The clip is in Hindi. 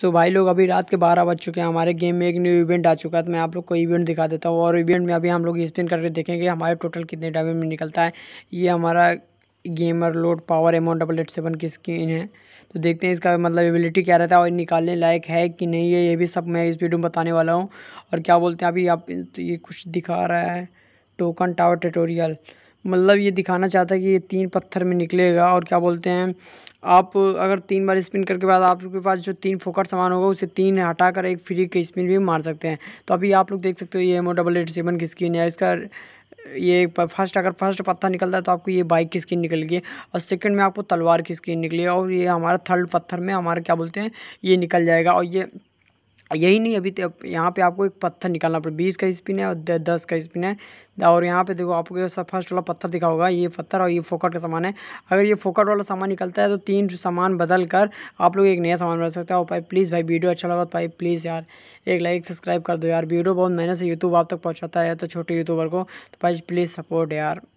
सो so भाई लोग अभी रात के बारह बज चुके हैं हमारे गेम में एक न्यू इवेंट आ चुका है तो मैं आप लोग को इवेंट दिखा देता हूँ और इवेंट में अभी हम लोग स्पिन करके देखेंगे हमारे टोटल कितने डायमंड में निकलता है ये हमारा गेमर लोड पावर एमोन डबल एट सेवन की स्किन है तो देखते हैं इसका मतलब एबिलिटी क्या रहता है और निकालने लायक है कि नहीं है ये भी सब मैं इस वीडियो में बताने वाला हूँ और क्या बोलते हैं अभी आप तो ये कुछ दिखा रहा है टोकन टावर ट्यूटोरियल मतलब ये दिखाना चाहता है कि ये तीन पत्थर में निकलेगा और क्या बोलते हैं आप अगर तीन बार स्पिन करके बाद आपके पास जो तीन फोकट सामान होगा उसे तीन हटाकर एक फ्री के स्पिन भी मार सकते हैं तो अभी आप लोग देख सकते हो ये एमओ डबल एट सेवन की स्किन है इसका ये फर्स्ट अगर फर्स्ट पत्थर निकलता है तो आपको ये बाइक की स्किन निकल गई और सेकंड में आपको तलवार की स्किन निकली और ये हमारा थर्ड पत्थर में हमारा क्या बोलते हैं ये निकल जाएगा और ये यही नहीं अभी तो यहाँ पे आपको एक पत्थर निकालना पड़ेगा बीस का स्पिन है और दस का स्पिन है और यहाँ पे देखो आपको सब फर्स्ट वाला पत्थर दिखा होगा ये पत्थर और ये फोकट का सामान है अगर ये फोकट वाला सामान निकलता है तो तीन सामान बदल कर आप लोग एक नया सामान बना सकते हो भाई प्लीज़ भाई वीडियो अच्छा लगा तो भाई प्लीज़ यार एक लाइक सब्सक्राइब कर दो यार वीडियो बहुत मेहनत से यूट्यूब आप तक पहुँचाता है तो छोटे यूट्यूबर को तो भाई प्लीज़ सपोर्ट यार